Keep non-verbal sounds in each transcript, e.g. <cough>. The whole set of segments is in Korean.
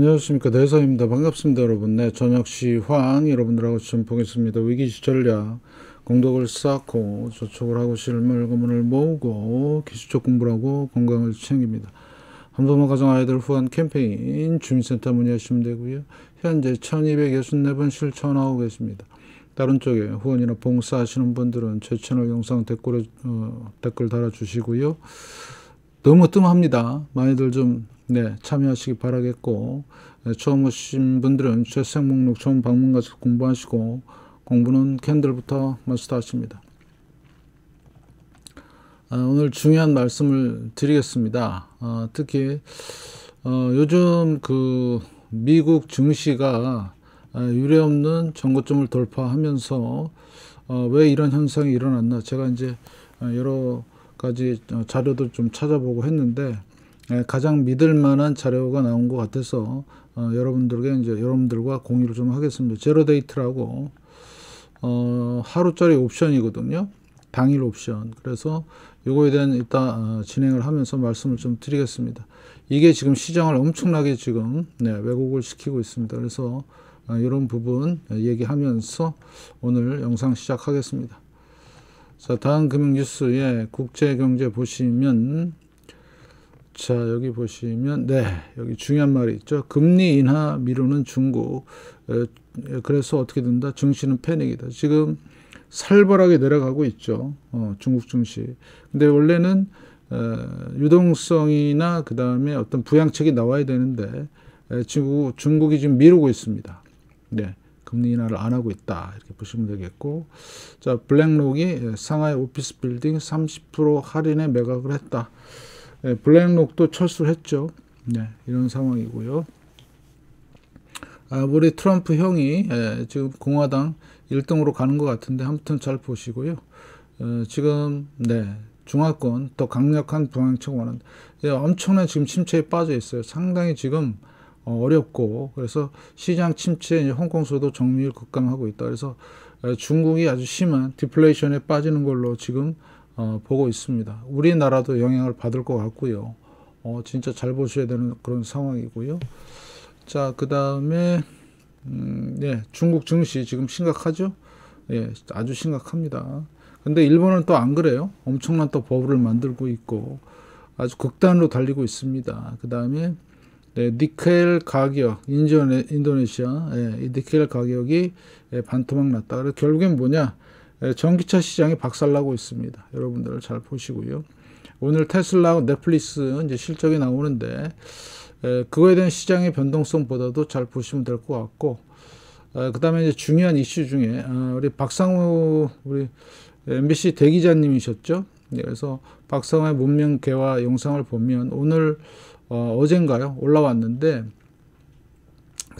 안녕하십니까 대사입니다 네, 반갑습니다 여러분 네 저녁시 황 여러분들하고 지금 보겠습니다 위기시 전략 공덕을 쌓고 저축을 하고 실물금을 모으고 기술적 공부를 하고 건강을 챙깁니다 한부모 가정 아이들 후원 캠페인 주민센터 문의하시면 되고요 현재 1264번 실천하고 계십니다 다른 쪽에 후원이나 봉사하시는 분들은 제 채널 영상 댓글 어, 댓글 달아주시고요 너무 뜸합니다. 많이들 좀 네, 참여하시기 바라겠고 네, 처음 오신 분들은 최생 목록 처음 방문 가서 공부하시고 공부는 캔들부터 마스터하십니다. 아, 오늘 중요한 말씀을 드리겠습니다. 아, 특히 어, 요즘 그 미국 증시가 아, 유례없는 전고점을 돌파하면서 어, 왜 이런 현상이 일어났나 제가 이제 어, 여러 까지 어, 자료도 좀 찾아보고 했는데 예, 가장 믿을 만한 자료가 나온 것 같아서 어, 여러분들에게 이제 여러분들과 공유를 좀 하겠습니다. 제로데이트라고 어, 하루짜리 옵션이거든요. 당일 옵션. 그래서 이거에 대한 이따 어, 진행을 하면서 말씀을 좀 드리겠습니다. 이게 지금 시장을 엄청나게 지금 네, 왜곡을 시키고 있습니다. 그래서 이런 부분 얘기하면서 오늘 영상 시작하겠습니다. 자, 다음 금융뉴스, 에 국제경제 보시면, 자, 여기 보시면, 네, 여기 중요한 말이 있죠. 금리 인하 미루는 중국. 그래서 어떻게 된다? 증시는 패닉이다. 지금 살벌하게 내려가고 있죠. 어, 중국 증시. 근데 원래는 에, 유동성이나 그 다음에 어떤 부양책이 나와야 되는데 에, 중국, 중국이 지금 미루고 있습니다. 네. 금리 인하를 안 하고 있다 이렇게 보시면 되겠고 자 블랙록이 상하이 오피스 빌딩 30% 할인에 매각을 했다 예, 블랙록도 철수를 했죠 네, 이런 상황이고요 아, 우리 트럼프 형이 예, 지금 공화당 1등으로 가는 것 같은데 아무튼 잘 보시고요 어, 지금 네 중화권 더 강력한 부양청 원한 예, 엄청난 지금 침체에 빠져 있어요 상당히 지금 어, 어렵고 그래서 시장 침체에 홍콩서도 정밀 급감하고 있다. 그래서 중국이 아주 심한 디플레이션에 빠지는 걸로 지금 어, 보고 있습니다. 우리나라도 영향을 받을 것 같고요. 어, 진짜 잘 보셔야 되는 그런 상황이고요. 자, 그 다음에 음, 예, 중국 증시 지금 심각하죠? 예, 아주 심각합니다. 근데 일본은 또 안 그래요. 엄청난 또 버블을 만들고 있고 아주 극단으로 달리고 있습니다. 그 다음에 네, 니켈 가격, 인도네, 인도네시아, 예, 이 니켈 가격이 예, 반토막 났다. 그래서 결국엔 뭐냐? 예, 전기차 시장이 박살나고 있습니다. 여러분들 잘 보시고요. 오늘 테슬라와 넷플릭스 이제 실적이 나오는데, 예, 그거에 대한 시장의 변동성보다도 잘 보시면 될 것 같고, 예, 그 다음에 이제 중요한 이슈 중에, 아, 우리 박상우, 우리 MBC 대기자님이셨죠? 예, 그래서 박상우의 문명 개화 영상을 보면 오늘 어, 어젠가요? 올라왔는데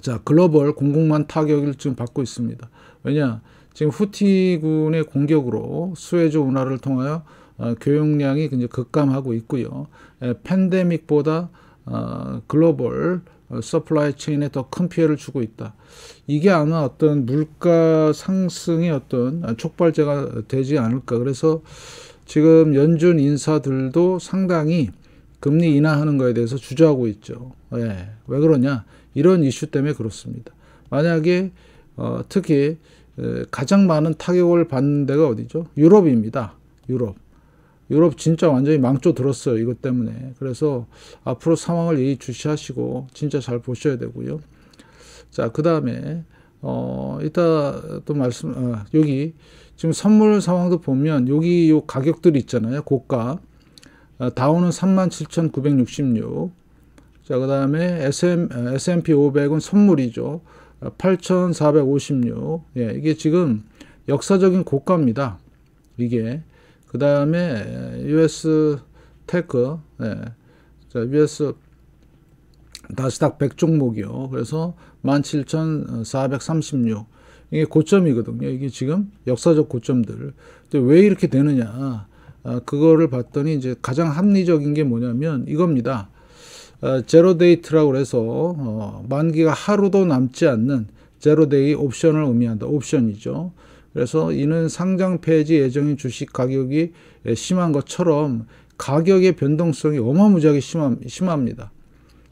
자 글로벌 공공만 타격을 지금 받고 있습니다. 왜냐 지금 후티군의 공격으로 수혜즈 운하를 통하여 어, 교역량이 굉장히 급감하고 있고요. 에, 팬데믹보다 어, 글로벌 어, 서플라이 체인에 더 큰 피해를 주고 있다. 이게 아마 어떤 물가 상승의 어떤 촉발제가 되지 않을까. 그래서 지금 연준 인사들도 상당히 금리 인하하는 거에 대해서 주저하고 있죠. 예. 왜 그러냐? 이런 이슈 때문에 그렇습니다. 만약에 어, 특히 가장 많은 타격을 받는 데가 어디죠? 유럽입니다. 유럽. 유럽 진짜 완전히 망조 들었어요. 이것 때문에. 그래서 앞으로 상황을 예의주시하시고 진짜 잘 보셔야 되고요. 자, 그 다음에 어, 이따 또 말씀, 어, 여기 지금 선물 상황도 보면 여기 요 가격들 있잖아요. 고가. 어, 다우는 37,966. 자, 그 다음에 SM, S&P 500은 선물이죠. 8,456. 어, 예, 이게 지금 역사적인 고가입니다. 이게. 그 다음에 US 테크, 예. 자, US 나스닥 100 종목이요. 그래서 17,436. 이게 고점이거든요. 이게 지금 역사적 고점들. 근데 왜 이렇게 되느냐. 아, 그거를 봤더니 이제 가장 합리적인 게 뭐냐면 이겁니다. 아, 제로데이트라고 해서 어, 만기가 하루도 남지 않는 제로데이 옵션을 의미한다. 옵션이죠. 그래서 이는 상장 폐지 예정인 주식 가격이 심한 것처럼 가격의 변동성이 어마무지하게 심함, 심합니다.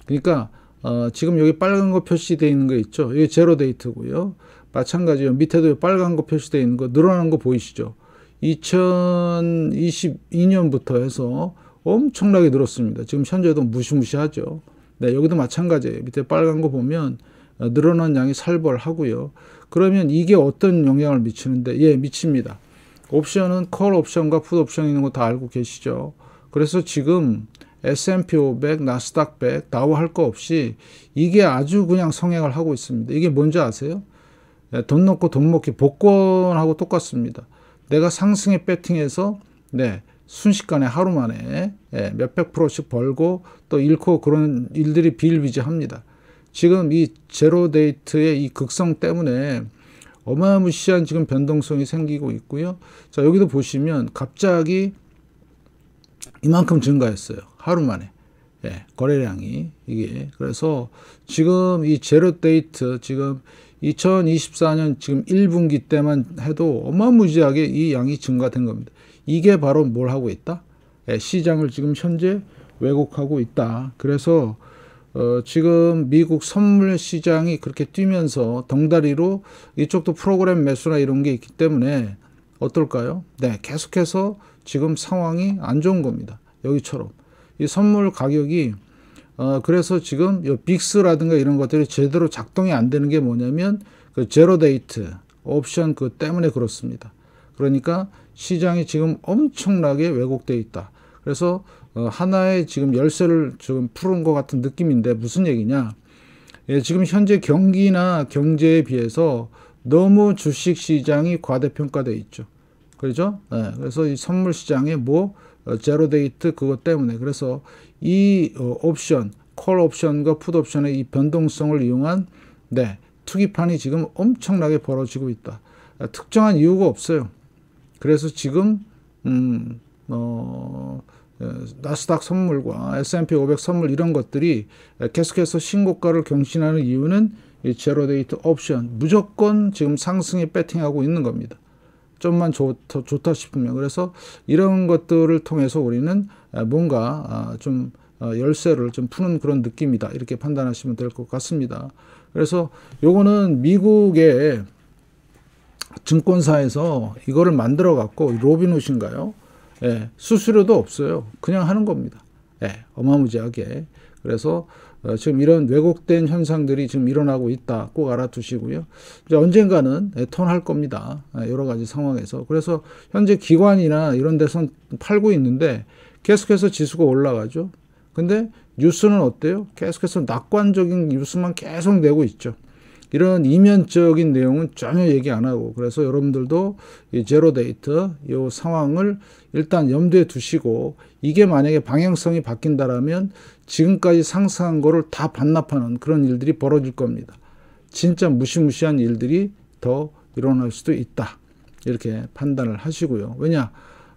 그러니까 어, 지금 여기 빨간 거 표시되어 있는 거 있죠. 이게 제로데이트고요. 마찬가지로 밑에도 빨간 거 표시되어 있는 거 늘어난 거 보이시죠? 2022년부터 해서 엄청나게 늘었습니다. 지금 현재도 무시무시하죠. 네, 여기도 마찬가지예요. 밑에 빨간 거 보면 어, 늘어난 양이 살벌하고요. 그러면 이게 어떤 영향을 미치는데? 예, 미칩니다. 옵션은 콜 옵션과 풋 옵션 있는 거 다 알고 계시죠? 그래서 지금 S&P 500, 나스닥 100, 다우 할 거 없이 이게 아주 그냥 성행을 하고 있습니다. 이게 뭔지 아세요? 예, 돈 넣고 돈 먹기 복권하고 똑같습니다. 내가 상승에 배팅해서 네, 순식간에 하루 만에 예, 몇백 프로씩 벌고 또 잃고 그런 일들이 비일비재합니다. 지금 이 제로데이트의 이 극성 때문에 어마무시한 지금 변동성이 생기고 있고요. 자 여기도 보시면 갑자기 이만큼 증가했어요. 하루 만에. 예, 거래량이 이게 그래서 지금 이 제로데이트 지금 2024년 지금 1분기 때만 해도 어마무지하게 이 양이 증가된 겁니다. 이게 바로 뭘 하고 있다? 예, 시장을 지금 현재 왜곡하고 있다. 그래서 어, 지금 미국 선물 시장이 그렇게 뛰면서 덩달이로 이쪽도 프로그램 매수나 이런 게 있기 때문에 어떨까요? 네, 계속해서 지금 상황이 안 좋은 겁니다. 여기처럼. 이 선물 가격이 어, 그래서 지금 요 빅스라든가 이런 것들이 제대로 작동이 안 되는 게 뭐냐면 그 제로 데이트 옵션 그 때문에 그렇습니다. 그러니까 시장이 지금 엄청나게 왜곡되어 있다. 그래서 어, 하나의 지금 열쇠를 지금 푸른 것 같은 느낌인데 무슨 얘기냐? 예, 지금 현재 경기나 경제에 비해서 너무 주식 시장이 과대평가되어 있죠. 그렇죠? 예, 그래서 이 선물 시장에 뭐 어, 제로데이트 그것 때문에 그래서 이 어, 옵션, 콜 옵션과 풋 옵션의 이 변동성을 이용한 네, 투기판이 지금 엄청나게 벌어지고 있다. 아, 특정한 이유가 없어요. 그래서 지금 음, 어, 예, 나스닥 선물과 S&P 500 선물 이런 것들이 예, 계속해서 신고가를 경신하는 이유는 제로데이트 옵션 무조건 지금 상승에 배팅하고 있는 겁니다. 좀만 좋다, 좋다 싶으면 그래서 이런 것들을 통해서 우리는 아, 뭔가 아, 좀 아, 열쇠를 좀 푸는 그런 느낌이다 이렇게 판단하시면 될 것 같습니다. 그래서 요거는 미국의 증권사에서 이거를 만들어 갖고 로빈훗인가요? 예, 수수료도 없어요. 그냥 하는 겁니다. 예, 어마무지하게. 그래서 어, 지금 이런 왜곡된 현상들이 지금 일어나고 있다. 꼭 알아두시고요. 이제 언젠가는 애턴할 겁니다. 아, 여러 가지 상황에서. 그래서 현재 기관이나 이런 데선 팔고 있는데 계속해서 지수가 올라가죠. 근데 뉴스는 어때요? 계속해서 낙관적인 뉴스만 계속 내고 있죠. 이런 이면적인 내용은 전혀 얘기 안 하고 그래서 여러분들도 이 제로 데이터 이 상황을 일단 염두에 두시고 이게 만약에 방향성이 바뀐다라면 지금까지 상상한 거를 다 반납하는 그런 일들이 벌어질 겁니다. 진짜 무시무시한 일들이 더 일어날 수도 있다. 이렇게 판단을 하시고요. 왜냐?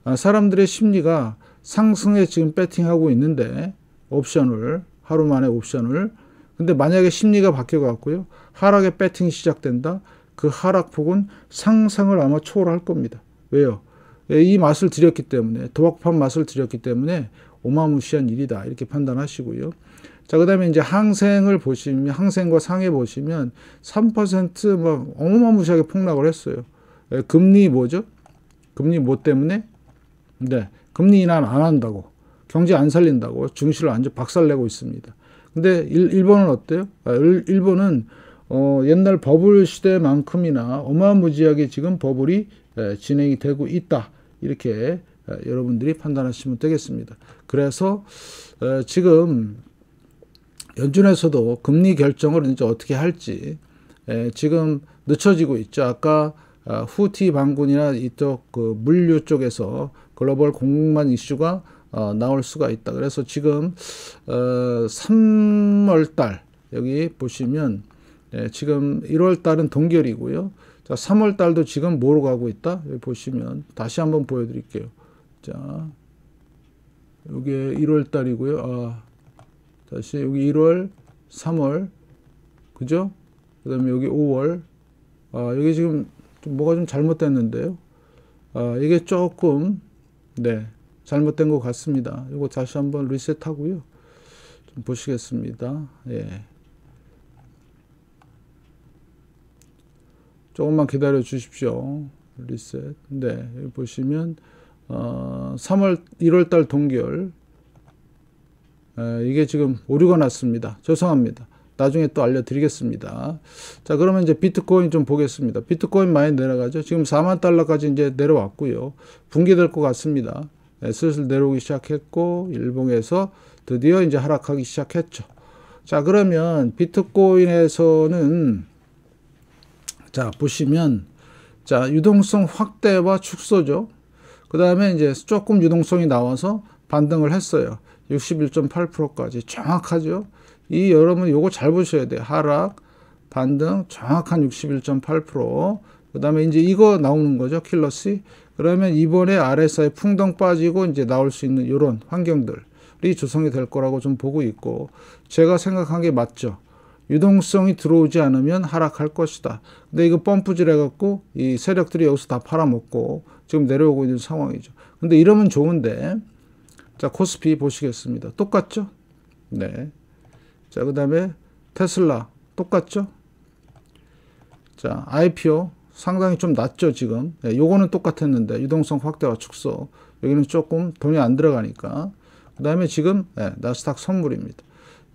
아, 사람들의 심리가 상승에 지금 배팅하고 있는데 옵션을 하루 만에 옵션을 근데 만약에 심리가 바뀌어 갖고요. 하락의 배팅이 시작된다. 그 하락폭은 상상을 아마 초월할 겁니다. 왜요? 예, 이 맛을 들였기 때문에 도박판 맛을 들였기 때문에 오마무시한 일이다 이렇게 판단하시고요. 자, 그 다음에 이제 항생을 보시면, 항생과 상해 보시면 3뭐 어마무시하게 폭락을 했어요. 예, 금리 뭐죠? 금리 뭐 때문에? 네, 금리 인하안 한다고. 경제 안 살린다고. 증시를 완전 박살내고 있습니다. 근데 일, 일 본은 어때요? 아, 일, 본은 어, 옛날 버블 시대만큼이나 어마무지하게 지금 버블이 에, 진행이 되고 있다. 이렇게 에, 여러분들이 판단하시면 되겠습니다. 그래서 에, 지금 연준에서도 금리 결정을 이제 어떻게 할지 지금 늦춰지고 있죠. 아까 아, 후티 반군이나 이쪽 그 물류 쪽에서 글로벌 공급망 이슈가 어, 나올 수가 있다. 그래서 지금 어, 3월달 여기 보시면 예, 지금 1월 달은 동결이고요. 자, 3월 달도 지금 뭐로 가고 있다? 여기 보시면 다시 한번 보여드릴게요. 자, 여기 1월 달이고요. 아, 다시 여기 1월, 3월, 그죠? 그다음에 여기 5월. 아, 여기 지금 좀 뭐가 좀 잘못됐는데요. 아, 이게 조금 네 잘못된 것 같습니다. 이거 다시 한번 리셋하고요. 좀 보시겠습니다. 예. 조금만 기다려 주십시오. 리셋. 네, 보시면 어, 3월 1월 달동결 에, 이게 지금 오류가 났습니다. 죄송합니다. 나중에 또 알려드리겠습니다. 자, 그러면 이제 비트코인 좀 보겠습니다. 비트코인 많이 내려가죠. 지금 4만 달러까지 이제 내려왔고요. 붕괴될 것 같습니다. 네, 슬슬 내려오기 시작했고 일봉에서 드디어 이제 하락하기 시작했죠. 자, 그러면 비트코인에서는 자, 보시면 자, 유동성 확대와 축소죠. 그 다음에 이제 조금 유동성이 나와서 반등을 했어요. 61.8%까지 정확하죠. 이 여러분 요거 잘 보셔야 돼요. 하락, 반등, 정확한 61.8%. 그다음에 이제 이거 나오는 거죠. 킬러시. 그러면 이번에 RSI 풍덩 빠지고 이제 나올 수 있는 요런 환경들이 조성이 될 거라고 좀 보고 있고 제가 생각한 게 맞죠. 유동성이 들어오지 않으면 하락할 것이다. 근데 이거 펌프질 해갖고 이 세력들이 여기서 다 팔아먹고 지금 내려오고 있는 상황이죠. 근데 이러면 좋은데 자 코스피 보시겠습니다. 똑같죠? 네. 자그 다음에 테슬라 똑같죠? 자 IPO 상당히 좀 낮죠 지금. 네, 요거는 똑같았는데 유동성 확대와 축소 여기는 조금 돈이 안 들어가니까 그 다음에 지금 네, 나스닥 선물입니다.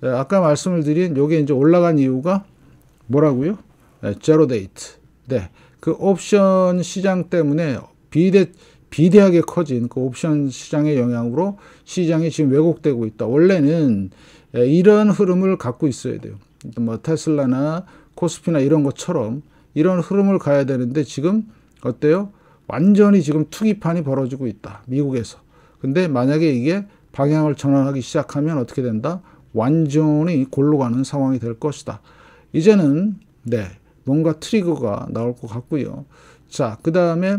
예, 아까 말씀을 드린 요게 이제 올라간 이유가 뭐라고요? 예, 제로 데이트. 네. 그 옵션 시장 때문에 비대 비대하게 커진 그 옵션 시장의 영향으로 시장이 지금 왜곡되고 있다. 원래는 예, 이런 흐름을 갖고 있어야 돼요. 뭐 테슬라나 코스피나 이런 것처럼 이런 흐름을 가야 되는데 지금 어때요? 완전히 지금 투기판이 벌어지고 있다. 미국에서. 근데 만약에 이게 방향을 전환하기 시작하면 어떻게 된다? 완전히 골로 가는 상황이 될 것이다. 이제는 네 뭔가 트리거가 나올 것 같고요. 자그 다음에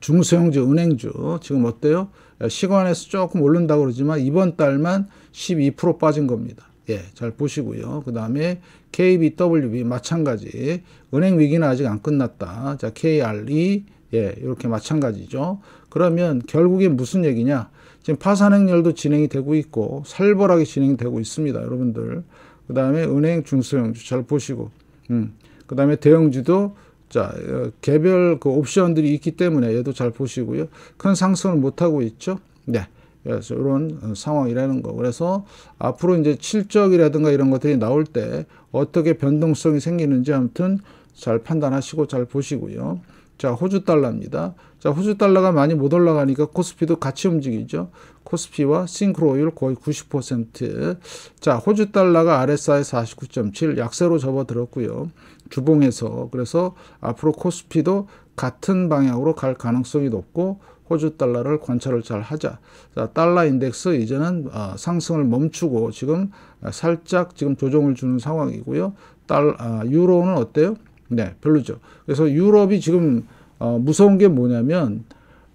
중소형주 은행주 지금 어때요? 시간에서 조금 오른다 그러지만 이번 달만 12% 빠진 겁니다. 예, 잘 보시고요. 그 다음에 KBWB 마찬가지. 은행 위기는 아직 안 끝났다. 자, KRE 예, 이렇게 마찬가지죠. 그러면 결국에 무슨 얘기냐? 지금 파산 행렬도 진행이 되고 있고 살벌하게 진행이 되고 있습니다. 여러분들. 그 다음에 은행 중소형주 잘 보시고 음. 그 다음에 대형주도 자 어, 개별 그 옵션들이 있기 때문에 얘도 잘 보시고요. 큰 상승을 못하고 있죠. 네. 그래서 이런 어, 상황이라는 거. 그래서 앞으로 이제 실적이라든가 이런 것들이 나올 때 어떻게 변동성이 생기는지 아무튼 잘 판단하시고 잘 보시고요. 자, 호주 달러입니다. 자, 호주 달러가 많이 못 올라가니까 코스피도 같이 움직이죠. 코스피와 싱크로율 거의 90%. 자, 호주 달러가 RSI 49.7 약세로 접어들었고요. 주봉에서 그래서 앞으로 코스피도 같은 방향으로 갈 가능성이 높고 호주 달러를 관찰을 잘 하자. 자, 달러 인덱스 이제는 어, 상승을 멈추고 지금 살짝 지금 조정을 주는 상황이고요. 달 아, 유로는 어때요? 네, 별로죠. 그래서 유럽이 지금 어, 무서운 게 뭐냐면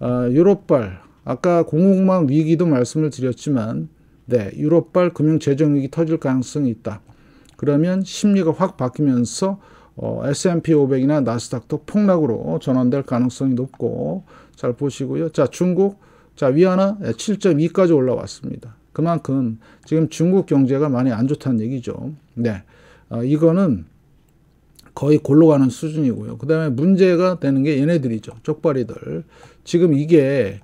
어, 유럽발 아까 공공망 위기도 말씀을 드렸지만 네, 유럽발 금융 재정 위기 터질 가능성이 있다. 그러면 심리가 확 바뀌면서 어, S&P 500이나 나스닥도 폭락으로 전환될 가능성이 높고 잘 보시고요. 자, 중국 자, 위안화 7.2까지 올라왔습니다. 그만큼 지금 중국 경제가 많이 안 좋다는 얘기죠. 네. 어, 이거는 거의 골로 가는 수준이고요. 그 다음에 문제가 되는 게 얘네들이죠. 쪽발이들. 지금 이게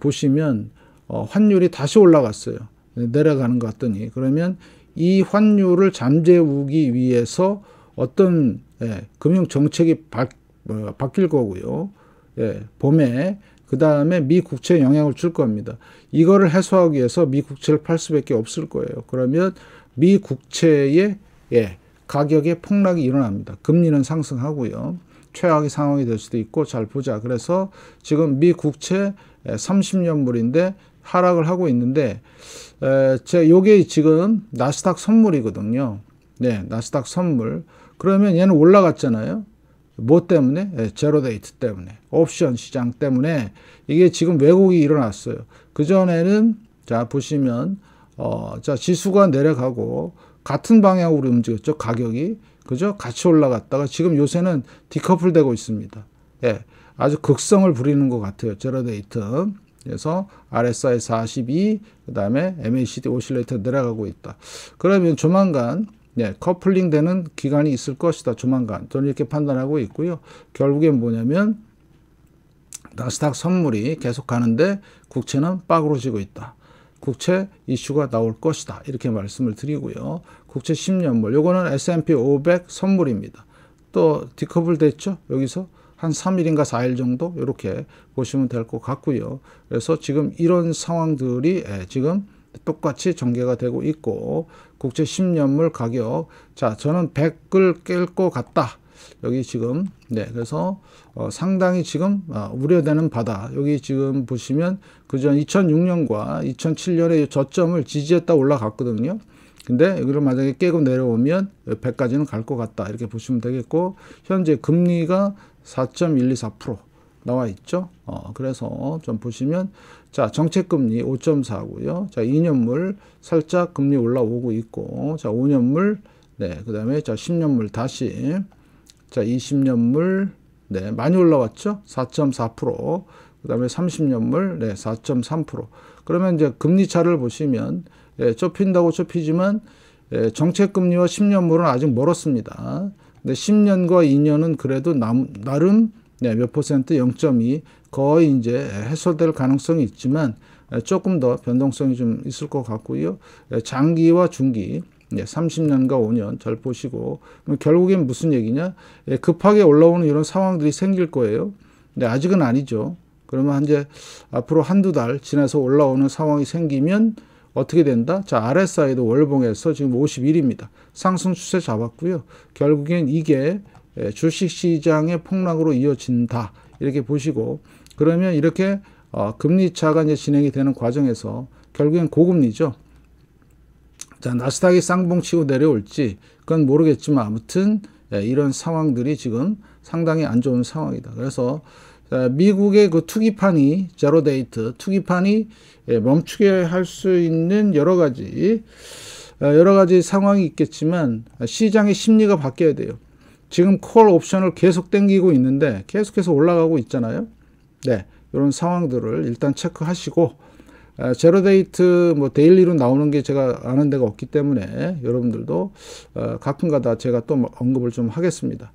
보시면 어, 환율이 다시 올라갔어요. 내려가는 것 같더니 그러면 이 환율을 잠재우기 위해서 어떤 예, 금융 정책이 바, 어, 바뀔 거고요. 예, 봄에 그 다음에 미 국채에 영향을 줄 겁니다. 이거를 해소하기 위해서 미 국채를 팔 수밖에 없을 거예요. 그러면 미 국채의 예, 가격의 폭락이 일어납니다. 금리는 상승하고요. 최악의 상황이 될 수도 있고 잘 보자. 그래서 지금 미 국채 30년물인데 하락을 하고 있는데 에, 제 요게 지금 나스닥 선물이거든요. 네, 나스닥 선물. 그러면 얘는 올라갔잖아요. 뭐 때문에? 네, 예, 제로데이트 때문에. 옵션 시장 때문에 이게 지금 왜곡이 일어났어요. 그 전에는 자 보시면 어, 자 지수가 내려가고 같은 방향으로 움직였죠. 가격이. 그죠? 같이 올라갔다가 지금 요새는 디커플 되고 있습니다. 예. 아주 극성을 부리는 것 같아요. 제러데이트. 그래서 RSI 42, 그 다음에 MACD 오실레이터 내려가고 있다. 그러면 조만간 예, 커플링 되는 기간이 있을 것이다. 조만간. 저는 이렇게 판단하고 있고요. 결국엔 뭐냐면 나스닥 선물이 계속 가는데 국채는 빠그러지고 있다. 국채 이슈가 나올 것이다. 이렇게 말씀을 드리고요. 국채 10년물 요거는 S&P 500 선물입니다. 또 디커블 됐죠? 여기서 한 3일인가 4일 정도 이렇게 보시면 될 것 같고요. 그래서 지금 이런 상황들이 예, 지금 똑같이 전개가 되고 있고 국제 10년물 가격 자 저는 100을 깰 것 같다. 여기 지금 네 그래서 어, 상당히 지금 어, 우려되는 바다 여기 지금 보시면 그전 2006년과 2007년에 저점을 지지했다 올라갔거든요. 근데 여기를 만약에 깨고 내려오면 100까지는 갈 것 같다. 이렇게 보시면 되겠고 현재 금리가 4.124% 나와 있죠. 어, 그래서 좀 보시면 자 정책금리 5.4고요. 자 2년물 살짝 금리 올라오고 있고 자 5년물 네 그다음에 자 10년물 다시 자 20년물 네 많이 올라왔죠. 4.4% 그다음에 30년물 네 4.3% 그러면 이제 금리 차를 보시면 예, 좁힌다고 좁히지만 예, 정책금리와 10년물은 아직 멀었습니다. 근데 10년과 2년은 그래도 남, 나름 예, 몇 퍼센트 0.2 거의 이제 해소될 가능성이 있지만 예, 조금 더 변동성이 좀 있을 것 같고요. 예, 장기와 중기 예, 30년과 5년 잘 보시고 결국엔 무슨 얘기냐 예, 급하게 올라오는 이런 상황들이 생길 거예요. 근데 아직은 아니죠. 그러면 이제 앞으로 한두 달 지나서 올라오는 상황이 생기면 어떻게 된다? 자, RSI도 월봉에서 지금 51입니다. 상승 추세 잡았고요. 결국엔 이게 예, 주식시장의 폭락으로 이어진다. 이렇게 보시고 그러면 이렇게 어, 금리 차가 이제 진행이 되는 과정에서 결국엔 고금리죠. 자, 나스닥이 쌍봉 치고 내려올지 그건 모르겠지만 아무튼 예, 이런 상황들이 지금 상당히 안 좋은 상황이다. 그래서 어, 미국의 그 투기판이 제로데이트 투기판이 예, 멈추게 할 수 있는 여러 가지 어, 여러 가지 상황이 있겠지만 시장의 심리가 바뀌어야 돼요. 지금 콜 옵션을 계속 땡기고 있는데 계속해서 올라가고 있잖아요. 네, 이런 상황들을 일단 체크하시고 어, 제로데이트 뭐 데일리로 나오는 게 제가 아는 데가 없기 때문에 여러분들도 가끔가다 제가 또 언급을 좀 하겠습니다.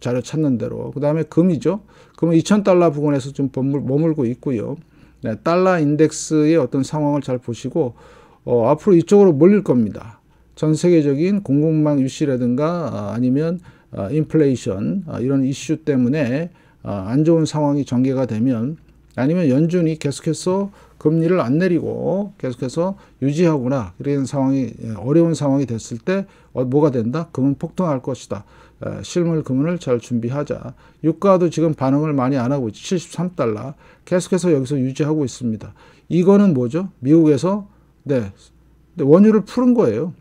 자료 찾는 대로. 그 다음에 금이죠. 금은 2,000달러 부근에서 좀 머물, 고 있고요. 네, 달러 인덱스의 어떤 상황을 잘 보시고, 어, 앞으로 이쪽으로 몰릴 겁니다. 전 세계적인 공공망 유시라든가 아, 아니면 어, 인플레이션 어, 이런 이슈 때문에 어, 안 좋은 상황이 전개가 되면 아니면 연준이 계속해서 금리를 안 내리고 계속해서 유지하거나 이런 상황이 예, 어려운 상황이 됐을 때 어, 뭐가 된다? 금은 폭등할 것이다. 실물 금은을 잘 준비하자. 유가도 지금 반응을 많이 안 하고 있죠. 73달러. 계속해서 여기서 유지하고 있습니다. 이거는 뭐죠? 미국에서 네, 네, 원유를 푸른 거예요.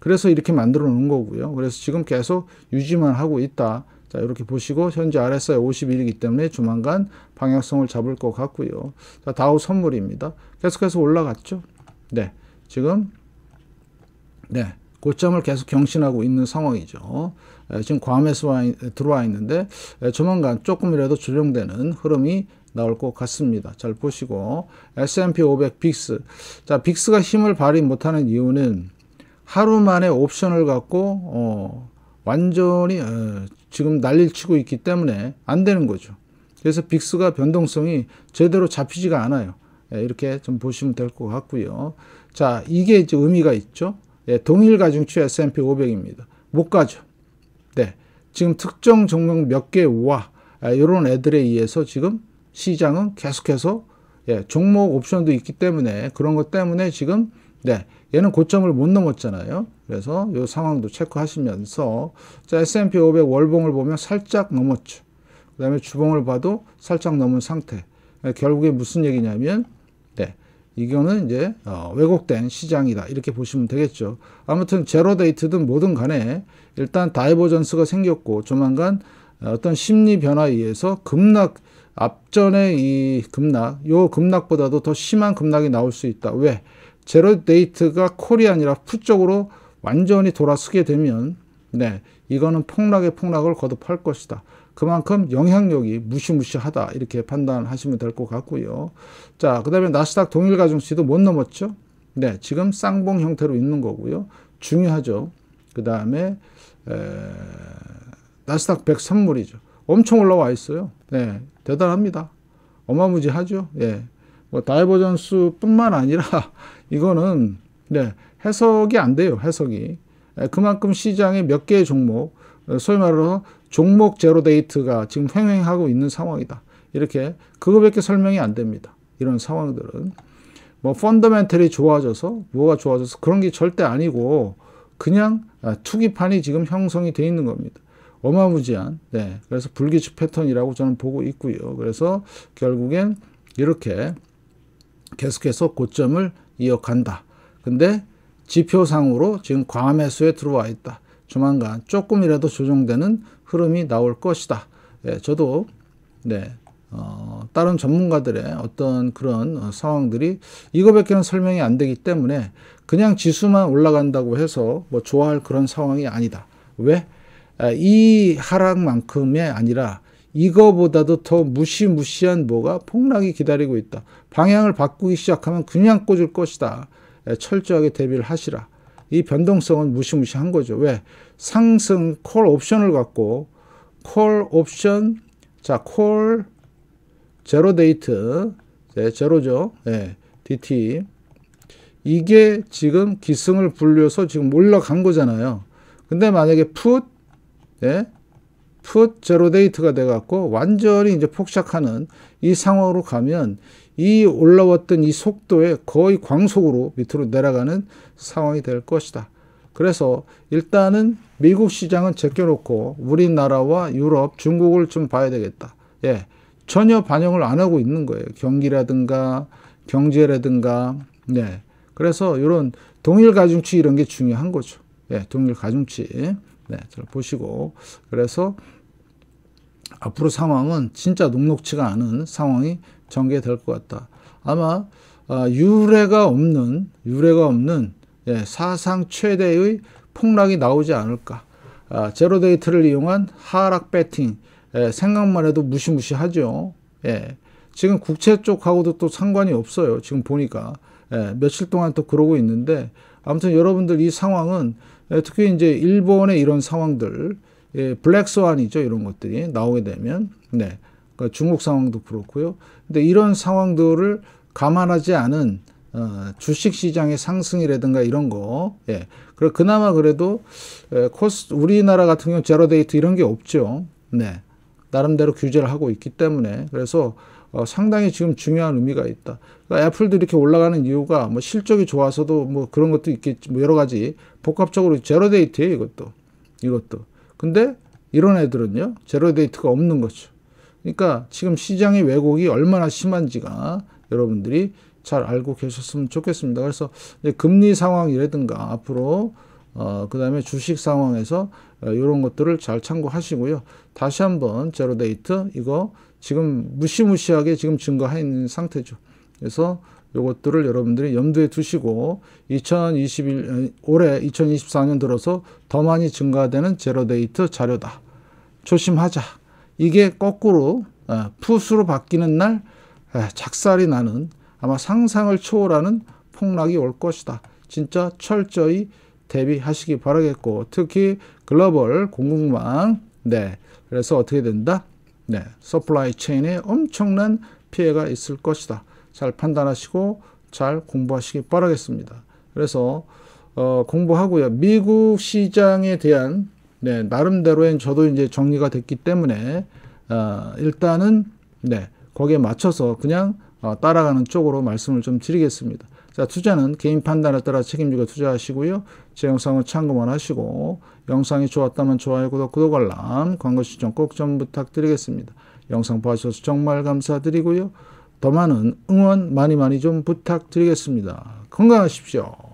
그래서 이렇게 만들어 놓은 거고요. 그래서 지금 계속 유지만 하고 있다. 자, 이렇게 보시고 현재 RSI 51이기 때문에 조만간 방향성을 잡을 것 같고요. 자, 다우 선물입니다. 계속해서 올라갔죠. 네. 지금 네. 고점을 계속 경신하고 있는 상황이죠. 지금 괌에서 들어와 있는데 조만간 조금이라도 조정되는 흐름이 나올 것 같습니다. 잘 보시고 S&P 500 빅스 자 빅스가 힘을 발휘 못하는 이유는 하루 만에 옵션을 갖고 어, 완전히 어, 지금 난리를 치고 있기 때문에 안 되는 거죠. 그래서 빅스가 변동성이 제대로 잡히지가 않아요. 예, 이렇게 좀 보시면 될 것 같고요. 자 이게 이제 의미가 있죠. 예, 동일 가중치 S&P 500입니다. 못 가죠. 네. 지금 특정 종목 몇 개와 이런 아, 애들에 의해서 지금 시장은 계속해서 예, 종목 옵션도 있기 때문에 그런 것 때문에 지금 네, 얘는 고점을 못 넘었잖아요. 그래서 이 상황도 체크하시면서 자, S&P 500 월봉을 보면 살짝 넘었죠. 그 다음에 주봉을 봐도 살짝 넘은 상태. 네, 결국에 무슨 얘기냐면 이거는 이제 어, 왜곡된 시장이다 이렇게 보시면 되겠죠. 아무튼 제로 데이트든 뭐든 간에 일단 다이버전스가 생겼고 조만간 어, 어떤 심리 변화에 의해서 급락 앞전의 이 급락 요 급락보다도 더 심한 급락이 나올 수 있다. 왜? 제로 데이트가 콜이 아니라 푸 쪽으로 완전히 돌아서게 되면 네 이거는 폭락의 폭락을 거듭할 것이다. 그만큼 영향력이 무시무시하다 이렇게 판단하시면 될 것 같고요. 자, 그 다음에 나스닥 동일 가중치도 못 넘었죠. 네, 지금 쌍봉 형태로 있는 거고요. 중요하죠. 그 다음에 나스닥 100 선물이죠. 엄청 올라와 있어요. 네, 대단합니다. 어마무지하죠. 예. 네, 뭐 다이버전스뿐만 아니라 <laughs> 이거는 네, 해석이 안 돼요. 해석이. 그만큼 시장의 몇 개의 종목, 어, 소위 말해서 종목 제로 데이트가 지금 횡행하고 있는 상황이다. 이렇게 그거밖에 설명이 안 됩니다. 이런 상황들은 뭐 펀더멘털이 좋아져서 뭐가 좋아져서 그런 게 절대 아니고 그냥 아, 투기판이 지금 형성이 돼 있는 겁니다. 어마무지한 네 그래서 불기칙 패턴이라고 저는 보고 있고요. 그래서 결국엔 이렇게 계속해서 고점을 이어간다. 근데 지표상으로 지금 과매수에 들어와 있다. 조만간 조금이라도 조정되는 흐름이 나올 것이다. 예, 저도 네, 어, 다른 전문가들의 어떤 그런 어, 상황들이 이거밖에는 설명이 안 되기 때문에 그냥 지수만 올라간다고 해서 뭐 좋아할 그런 상황이 아니다. 왜? 에, 아, 이 하락만큼이 아니라 이거보다도 더 무시무시한 뭐가 폭락이 기다리고 있다. 방향을 바꾸기 시작하면 그냥 꽂을 것이다. 에, 예, 철저하게 대비를 하시라. 이 변동성은 무시무시한 거죠. 왜? 상승 콜 옵션을 갖고 콜 옵션 자, 콜 제로 데이트 네, 제로죠. 네, DT 이게 지금 기승을 불려서 지금 올라간 거잖아요. 근데 만약에 풋 네, 풋 제로 데이트가 돼 갖고 완전히 이제 폭삭하는 이 상황으로 가면 이 올라왔던 이 속도에 거의 광속으로 밑으로 내려가는 상황이 될 것이다. 그래서 일단은 미국 시장은 제껴놓고 우리나라와 유럽, 중국을 좀 봐야 되겠다. 예. 전혀 반영을 안 하고 있는 거예요. 경기라든가 경제라든가. 네. 그래서 이런 동일 가중치 이런 게 중요한 거죠. 예, 동일 가중치. 네, 잘 보시고. 그래서 앞으로 상황은 진짜 녹록치가 않은 상황이 전개될 것 같다. 아마 아, 유례가 없는 유례가 없는 예, 사상 최대의 폭락이 나오지 않을까. 아, 제로데이트를 이용한 하락 배팅 예, 생각만 해도 무시무시하죠. 예. 지금 국채 쪽하고도 또 상관이 없어요. 지금 보니까 며칠 동안 또 그러고 있는데 아무튼 여러분들 이 상황은 특히 이제 일본의 이런 상황들 블랙스완이죠 이런 것들이 나오게 되면 네 그러니까 중국 상황도 그렇고요. 근데 이런 상황들을 감안하지 않은 어, 주식 시장의 상승이라든가 이런 거. 예. 그리고 그나마 그래도 예, 코스 우리나라 같은 경우 제로 데이트 이런 게 없죠. 네. 나름대로 규제를 하고 있기 때문에 그래서 어, 상당히 지금 중요한 의미가 있다. 그러니까 애플도 이렇게 올라가는 이유가 뭐 실적이 좋아서도 뭐 그런 것도 있겠지 뭐 여러 가지 복합적으로 제로 데이트예요 이것도 이것도. 근데 이런 애들은요 제로 데이트가 없는 거죠. 그러니까 지금 시장의 왜곡이 얼마나 심한지가 여러분들이 잘 알고 계셨으면 좋겠습니다. 그래서 금리 상황이라든가 앞으로 어, 그 다음에 주식 상황에서 이런 어, 것들을 잘 참고하시고요. 다시 한번 제로데이트 이거 지금 무시무시하게 지금 증가해 있는 상태죠. 그래서 요것들을 여러분들이 염두에 두시고 2021 어, 올해 2024년 들어서 더 많이 증가되는 제로데이트 자료다. 조심하자. 이게 거꾸로 아, 푸스로 바뀌는 날 아, 작살이 나는 아마 상상을 초월하는 폭락이 올 것이다. 진짜 철저히 대비하시기 바라겠고 특히 글로벌 공급망 네 그래서 어떻게 된다? 네 서플라이 체인에 엄청난 피해가 있을 것이다. 잘 판단하시고 잘 공부하시기 바라겠습니다. 그래서 어, 공부하고요 미국 시장에 대한 네, 나름대로엔 저도 이제 정리가 됐기 때문에 어, 일단은 네, 거기에 맞춰서 그냥 어, 따라가는 쪽으로 말씀을 좀 드리겠습니다. 자, 투자는 개인 판단에 따라 책임지고 투자하시고요. 제 영상을 참고만 하시고 영상이 좋았다면 좋아요, 구독, 구독 알람, 광고 시청 꼭 좀 부탁드리겠습니다. 영상 봐주셔서 정말 감사드리고요. 더 많은 응원 많이 많이 좀 부탁드리겠습니다. 건강하십시오.